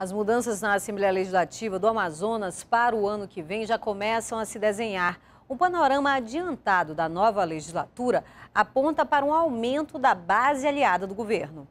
As mudanças na Assembleia Legislativa do Amazonas para o ano que vem já começam a se desenhar. Um panorama adiantado da nova legislatura aponta para um aumento da base aliada do governo.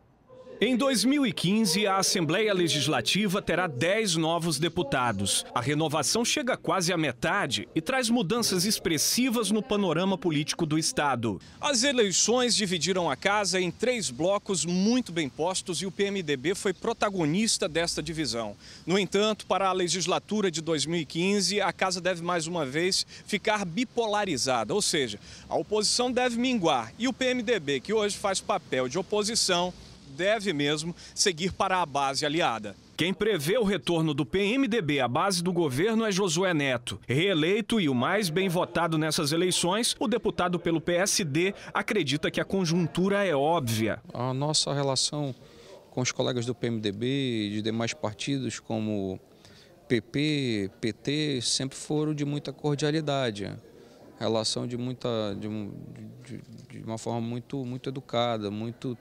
Em 2015, a Assembleia Legislativa terá 10 novos deputados. A renovação chega quase à metade e traz mudanças expressivas no panorama político do Estado. As eleições dividiram a casa em três blocos muito bem postos e o PMDB foi protagonista desta divisão. No entanto, para a legislatura de 2015, a casa deve mais uma vez ficar bipolarizada, ou seja, a oposição deve minguar e o PMDB, que hoje faz papel de oposição, deve mesmo seguir para a base aliada. Quem prevê o retorno do PMDB à base do governo é Josué Neto. Reeleito e o mais bem votado nessas eleições, o deputado pelo PSD acredita que a conjuntura é óbvia. A nossa relação com os colegas do PMDB e de demais partidos como PP, PT, sempre foram de muita cordialidade. Relação de muita de, de, de uma forma muito muito educada, muito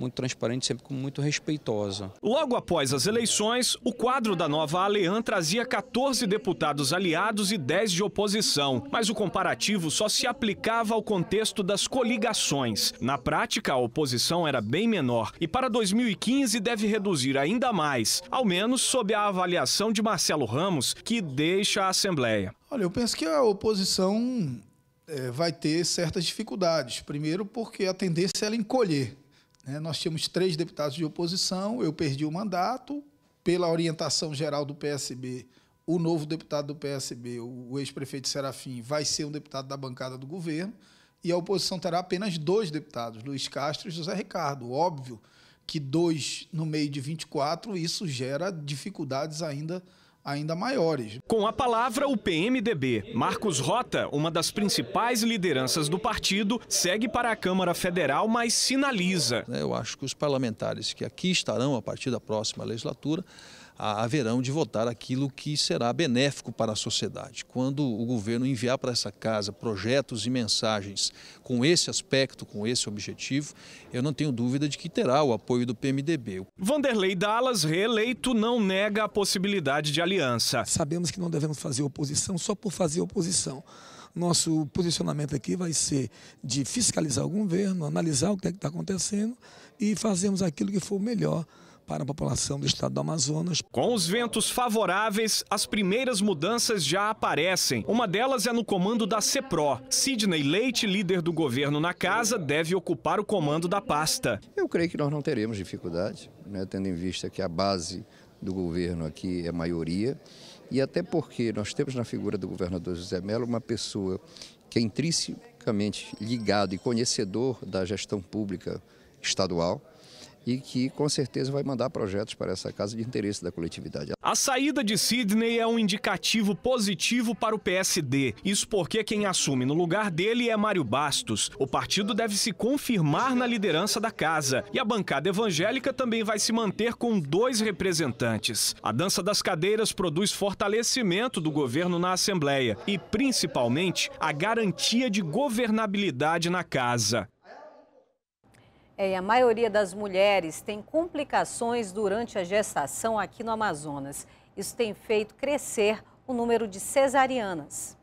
muito transparente, sempre com muito respeitosa. Logo após as eleições, o quadro da nova Alean trazia 14 deputados aliados e 10 de oposição, mas o comparativo só se aplicava ao contexto das coligações. Na prática, a oposição era bem menor e para 2015 deve reduzir ainda mais, ao menos sob a avaliação de Marcelo Ramos, que deixa a Assembleia. Olha, eu penso que a oposição é, vai ter certas dificuldades. Primeiro, porque a tendência é ela encolher. É, nós tínhamos três deputados de oposição, eu perdi o mandato. Pela orientação geral do PSB, o novo deputado do PSB, o ex-prefeito Serafim, vai ser um deputado da bancada do governo. E a oposição terá apenas dois deputados, Luiz Castro e José Ricardo. Óbvio que dois no meio de 24, isso gera dificuldades ainda maiores ainda maiores. Com a palavra, o PMDB. Marcos Rota, uma das principais lideranças do partido, segue para a Câmara Federal, mas sinaliza. Eu acho que os parlamentares que aqui estarão a partir da próxima legislatura haverão de votar aquilo que será benéfico para a sociedade. Quando o governo enviar para essa casa projetos e mensagens com esse aspecto, com esse objetivo, eu não tenho dúvida de que terá o apoio do PMDB. Vanderlei Dallas, reeleito, não nega a possibilidade de aliança. Sabemos que não devemos fazer oposição só por fazer oposição. Nosso posicionamento aqui vai ser de fiscalizar o governo, analisar o que é está acontecendo e fazermos aquilo que for melhor para a população do estado do Amazonas. Com os ventos favoráveis, as primeiras mudanças já aparecem. Uma delas é no comando da CEPRO. Sidney Leite, líder do governo na casa, deve ocupar o comando da pasta. Eu creio que nós não teremos dificuldade, né, tendo em vista que a base do governo aqui é maioria. E até porque nós temos na figura do governador José Melo uma pessoa que é intrinsecamente ligado e conhecedor da gestão pública estadual, e que com certeza vai mandar projetos para essa casa de interesse da coletividade. A saída de Sidney é um indicativo positivo para o PSD. Isso porque quem assume no lugar dele é Mário Bastos. O partido deve se confirmar na liderança da casa e a bancada evangélica também vai se manter com dois representantes. A dança das cadeiras produz fortalecimento do governo na Assembleia e, principalmente, a garantia de governabilidade na casa. É, a maioria das mulheres tem complicações durante a gestação aqui no Amazonas. Isso tem feito crescer o número de cesarianas.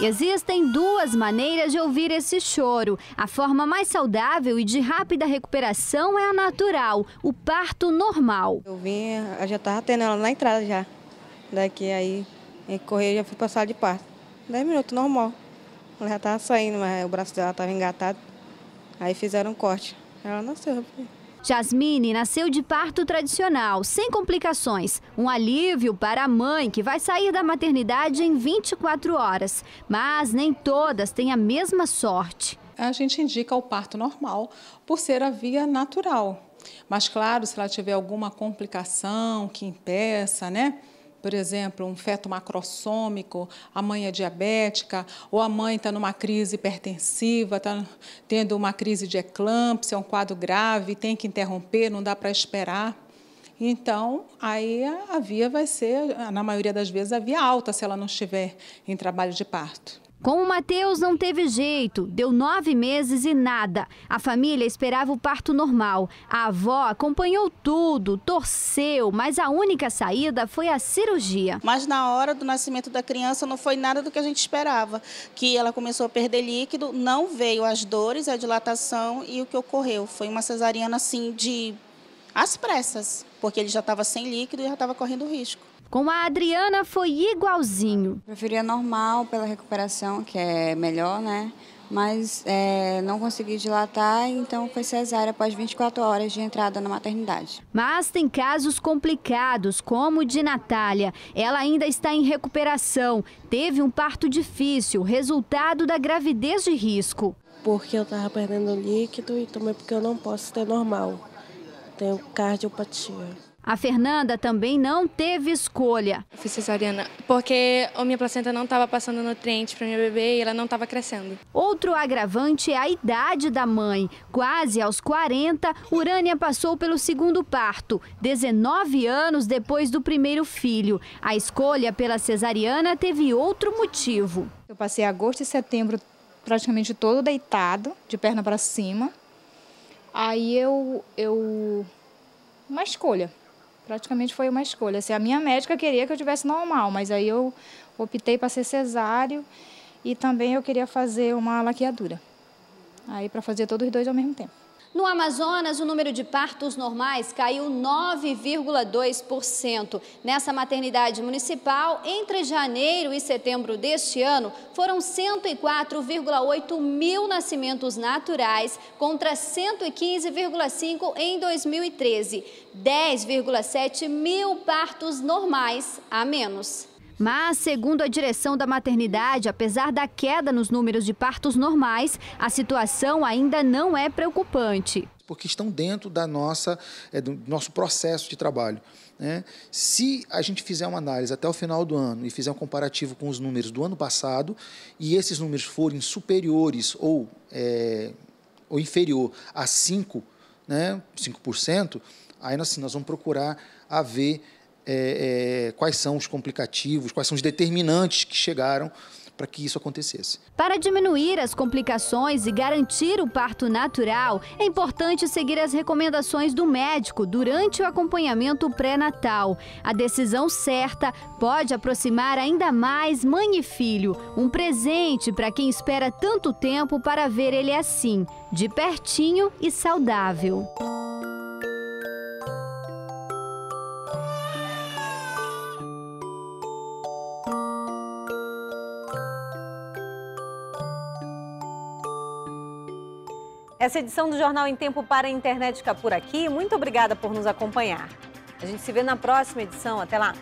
Existem duas maneiras de ouvir esse choro. A forma mais saudável e de rápida recuperação é a natural, o parto normal. Eu vim, eu já estava tendo ela na entrada já. Daqui aí, correr já fui passar de parto. Dez minutos, normal. Ela já estava saindo, mas o braço dela estava engatado. Aí fizeram um corte. Ela nasceu. Jasmine nasceu de parto tradicional, sem complicações. Um alívio para a mãe, que vai sair da maternidade em 24 horas. Mas nem todas têm a mesma sorte. A gente indica o parto normal, por ser a via natural. Mas, claro, se ela tiver alguma complicação que impeça, né? por exemplo, um feto macrossômico, a mãe é diabética, ou a mãe está numa crise hipertensiva, está tendo uma crise de eclâmpsia, é um quadro grave, tem que interromper, não dá para esperar. Então, aí a via vai ser, na maioria das vezes, a via alta, se ela não estiver em trabalho de parto. Com o Matheus não teve jeito, deu nove meses e nada. A família esperava o parto normal. A avó acompanhou tudo, torceu, mas a única saída foi a cirurgia. Mas na hora do nascimento da criança não foi nada do que a gente esperava, que ela começou a perder líquido, não veio as dores, a dilatação e o que ocorreu foi uma cesariana assim de às pressas, porque ele já estava sem líquido e já estava correndo risco. Com a Adriana foi igualzinho. Preferia normal pela recuperação, que é melhor, né? Mas é, não consegui dilatar, então foi cesárea após 24 horas de entrada na maternidade. Mas tem casos complicados, como o de Natália. Ela ainda está em recuperação, teve um parto difícil, resultado da gravidez de risco. Porque eu estava perdendo líquido e também porque eu não posso ter normal. Tenho cardiopatia. A Fernanda também não teve escolha. Eu fiz cesariana porque a minha placenta não estava passando nutrientes para minha bebê e ela não estava crescendo. Outro agravante é a idade da mãe. Quase aos 40, Urânia passou pelo segundo parto, 19 anos depois do primeiro filho. A escolha pela cesariana teve outro motivo. Eu passei agosto e setembro praticamente todo deitado, de perna para cima. Aí eu, eu uma escolha praticamente foi uma escolha. Assim, a minha médica queria que eu tivesse normal, mas aí eu optei para ser cesáreo e também eu queria fazer uma laqueadura. Aí para fazer todos os dois ao mesmo tempo. No Amazonas, o número de partos normais caiu 9,2%. Nessa maternidade municipal, entre janeiro e setembro deste ano, foram 104,8 mil nascimentos naturais contra 115,5 em 2013. 10,7 mil partos normais a menos. Mas, segundo a direção da maternidade, apesar da queda nos números de partos normais, a situação ainda não é preocupante. Porque estão dentro da nossa, é, do nosso processo de trabalho. Né? Se a gente fizer uma análise até o final do ano e fizer um comparativo com os números do ano passado, e esses números forem superiores ou, é, ou inferior a 5%, né, 5% aí nós, assim, nós vamos procurar haver é, é, quais são os complicativos, quais são os determinantes que chegaram para que isso acontecesse. Para diminuir as complicações e garantir o parto natural, é importante seguir as recomendações do médico durante o acompanhamento pré-natal. A decisão certa pode aproximar ainda mais mãe e filho, um presente para quem espera tanto tempo para ver ele assim, de pertinho e saudável. Essa edição do Jornal em Tempo para a Internet fica por aqui. Muito obrigada por nos acompanhar. A gente se vê na próxima edição. Até lá!